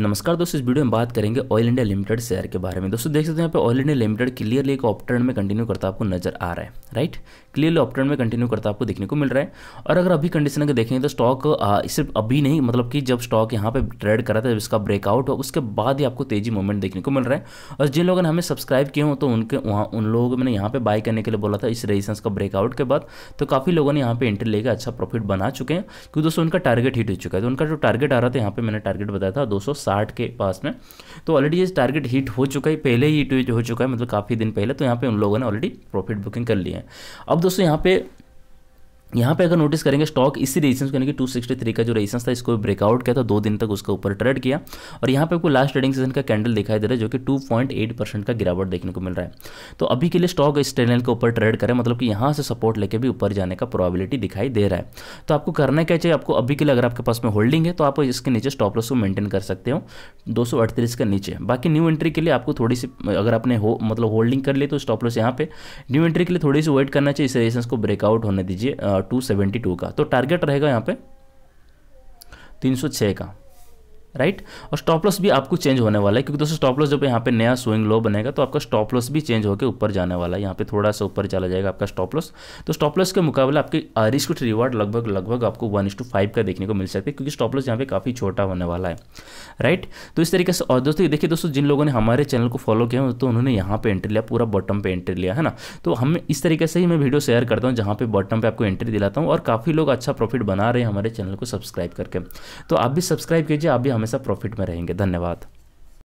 नमस्कार दोस्तों इस वीडियो में बात करेंगे ऑयल इंडिया लिमिटेड शेयर के बारे में दोस्तों देख सकते हैं यहाँ पे ऑयल इंडिया लिमिटेड क्लियरली एक ऑप्टर्न में कंटिन्यू करता आपको नजर आ रहा है राइट क्लियरली ऑप्टर्न में कंटिन्यू करता आपको देखने को मिल रहा है और अगर अभी कंडीशन अगर देखें तो स्टॉक सिर्फ अभी नहीं मतलब कि जब स्टॉक यहाँ पर ट्रेड करा था इसका ब्रेकआउट हो उसके बाद ही आपको तेजी मूवमेंट देखने को मिल रहा है और जिन लोगों ने हमें सब्सक्राइब किए हों तो उनके वहाँ उन लोगों को मैंने यहाँ पर बाय करने के लिए बोला था इस रेजिस्टेंस का ब्रेकआउट के बाद तो काफ़ी लोगों ने यहाँ पर एंट्री लेकर अच्छा प्रॉफिट बना चुके हैं क्योंकि दोस्तों उनका टारगेट हिट हो चुका है तो उनका जो टारगेट आ रहा था यहाँ पर मैंने टारगेट बताया था दो साठ के पास में तो ऑलरेडी ये टारगेट हिट हो चुका है पहले ही हिट हो चुका है मतलब काफ़ी दिन पहले तो यहाँ पे उन लोगों ने ऑलरेडी प्रॉफिट बुकिंग कर ली है अब दोस्तों यहाँ पे यहाँ पे अगर नोटिस करेंगे स्टॉक इसी रेजिस्टेंस यानी कि 263 का जो रेजिस्टेंस था इसको ब्रेकआउट किया था दो दिन तक उसका ऊपर ट्रेड किया और यहाँ पे आपको लास्ट ट्रेडिंग सेशन का कैंडल दिखाई दे रहा है जो कि 2.8 परसेंट का गिरावट देखने को मिल रहा है तो अभी के लिए स्टॉक इस चैनल के ऊपर ट्रेड करें मतलब कि यहाँ से सपोर्ट लेकर भी ऊपर जाने का प्रॉबिलिटी दिखाई दे रहा है तो आपको करना क्या चाहिए आपको अभी के लिए अगर आपके पास में होल्डिंग है तो आप इसके नीचे स्टॉप लॉस को मेंटेन कर सकते हो दो के नीचे बाकी न्यू एंट्री के लिए आपको थोड़ी सी अगर आपने हो मतलब होल्डिंग कर ली तो स्टॉप लॉस यहाँ पे न्यू एंट्री के लिए थोड़ी सी वेट करना चाहिए इस रेजिस्टेंस को ब्रेकआउट होने दीजिए टू सेवेंटी टू का तो टारगेट रहेगा यहाँ पे तीन सौ छः का राइट और स्टॉप लॉस भी आपको चेंज होने वाला है क्योंकि दोस्तों स्टॉप लॉस जब यहाँ पे नया स्विंग लो बनेगा तो आपका स्टॉप लॉस भी चेंज होकर ऊपर जाने वाला है यहाँ पे थोड़ा सा ऊपर चला जाएगा आपका स्टॉप लॉस तो स्टॉप लॉस के मुकाबले आपके रिस्क टू रिवार्ड लगभग लगभग आपको वन टू फाइव का देखने को मिल सकता है क्योंकि स्टॉप लॉस यहाँ पे काफ़ी छोटा होने वाला है राइट तो इस तरीके से और दोस्तों देखिए दोस्तों जिन लोगों ने हमारे चैनल को फॉलो किया तो उन्होंने यहाँ पर एंट्री लिया पूरा बॉटम पर एंट्री लिया है ना तो हम इस तरीके से ही मैं वीडियो शेयर करता हूँ जहाँ पर बॉटम पर आपको एंट्री दिलाता हूँ और काफ़ी लोग अच्छा प्रॉफिट बना रहे हैं हमारे चैनल को सब्सक्राइब करके तो आप भी सब्सक्राइब कीजिए आप भी हमेशा प्रॉफिट में रहेंगे धन्यवाद